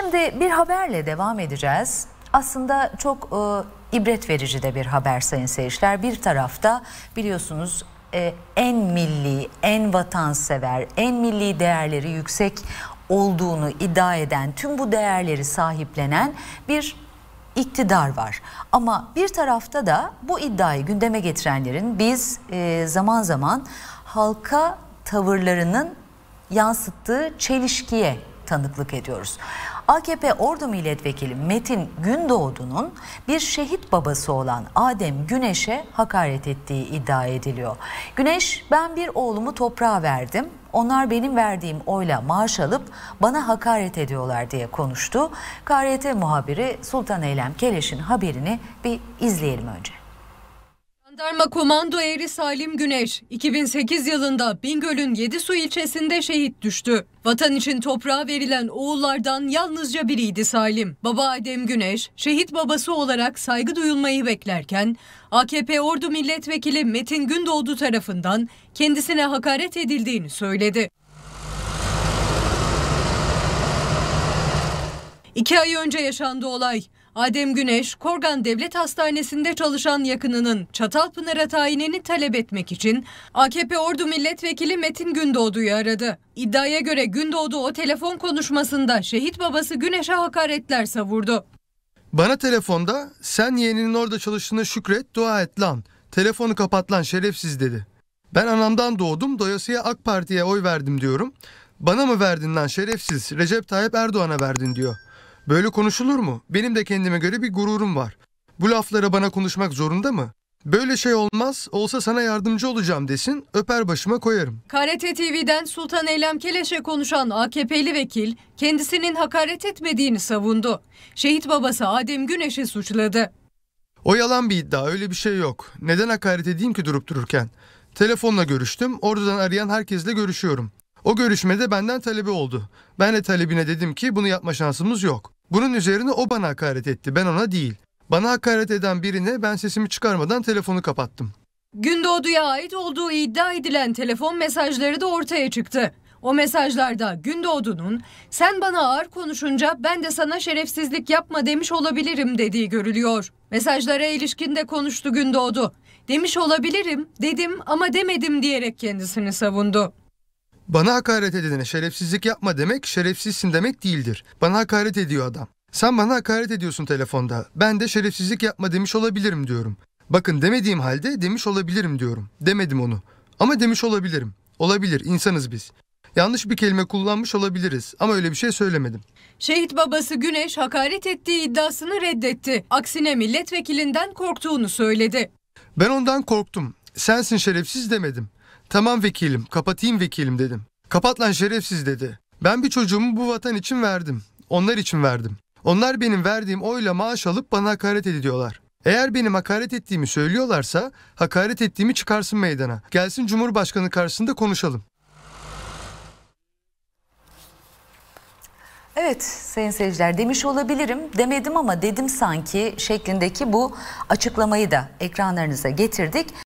Şimdi bir haberle devam edeceğiz. Aslında çok e, ibret verici de bir haber sayın seyirciler. Bir tarafta biliyorsunuz e, en milli, en vatansever, en milli değerleri yüksek olduğunu iddia eden, tüm bu değerleri sahiplenen bir iktidar var. Ama bir tarafta da bu iddiayı gündeme getirenlerin biz e, zaman zaman halka tavırlarının yansıttığı çelişkiye tanıklık ediyoruz. AKP Ordu Milletvekili Metin Gündoğdu'nun bir şehit babası olan Adem Güneş'e hakaret ettiği iddia ediliyor. Güneş ben bir oğlumu toprağa verdim onlar benim verdiğim oyla maaş alıp bana hakaret ediyorlar diye konuştu. KRT muhabiri Sultan Eylem Keleş'in haberini bir izleyelim önce. Jandarma Komando Eri Salim Güneş 2008 yılında Bingöl'ün Yedisu ilçesinde şehit düştü. Vatan için toprağa verilen oğullardan yalnızca biriydi Salim. Baba Adem Güneş şehit babası olarak saygı duyulmayı beklerken AKP Ordu Milletvekili Metin Gündoğdu tarafından kendisine hakaret edildiğini söyledi. İki ay önce yaşandı olay. Adem Güneş, Korgan Devlet Hastanesi'nde çalışan yakınının Çatalpınar'a tayinini talep etmek için AKP Ordu Milletvekili Metin Gündoğdu'yu aradı. İddiaya göre Gündoğdu o telefon konuşmasında şehit babası Güneş'e hakaretler savurdu. Bana telefonda sen yeğeninin orada çalıştığına şükret, dua et lan. Telefonu kapat lan şerefsiz dedi. Ben anamdan doğdum, doyasıya AK Parti'ye oy verdim diyorum. Bana mı verdin lan şerefsiz, Recep Tayyip Erdoğan'a verdin diyor. Böyle konuşulur mu? Benim de kendime göre bir gururum var. Bu laflara bana konuşmak zorunda mı? Böyle şey olmaz, olsa sana yardımcı olacağım desin, öper başıma koyarım. Karate TV'den Sultan Eylem Keleş'e konuşan AKP'li vekil, kendisinin hakaret etmediğini savundu. Şehit babası Adem Güneş'i suçladı. O yalan bir iddia, öyle bir şey yok. Neden hakaret edeyim ki durup dururken? Telefonla görüştüm, oradan arayan herkesle görüşüyorum. O görüşmede benden talebi oldu. Ben de talebine dedim ki bunu yapma şansımız yok. Bunun üzerine o bana hakaret etti, ben ona değil. Bana hakaret eden birine ben sesimi çıkarmadan telefonu kapattım. Gündoğdu'ya ait olduğu iddia edilen telefon mesajları da ortaya çıktı. O mesajlarda Gündoğdu'nun sen bana ağır konuşunca ben de sana şerefsizlik yapma demiş olabilirim dediği görülüyor. Mesajlara ilişkinde konuştu Gündoğdu. Demiş olabilirim dedim ama demedim diyerek kendisini savundu. Bana hakaret edene şerefsizlik yapma demek şerefsizsin demek değildir. Bana hakaret ediyor adam. Sen bana hakaret ediyorsun telefonda. Ben de şerefsizlik yapma demiş olabilirim diyorum. Bakın demediğim halde demiş olabilirim diyorum. Demedim onu. Ama demiş olabilirim. Olabilir insanız biz. Yanlış bir kelime kullanmış olabiliriz ama öyle bir şey söylemedim. Şehit babası Güneş hakaret ettiği iddiasını reddetti. Aksine milletvekilinden korktuğunu söyledi. Ben ondan korktum. Sensin şerefsiz demedim. Tamam vekilim, kapatayım vekilim dedim. Kapat lan şerefsiz dedi. Ben bir çocuğumu bu vatan için verdim. Onlar için verdim. Onlar benim verdiğim oyla maaş alıp bana hakaret ediyorlar. Eğer benim hakaret ettiğimi söylüyorlarsa hakaret ettiğimi çıkarsın meydana. Gelsin Cumhurbaşkanı karşısında konuşalım. Evet sayın seyirciler demiş olabilirim demedim ama dedim sanki şeklindeki bu açıklamayı da ekranlarınıza getirdik.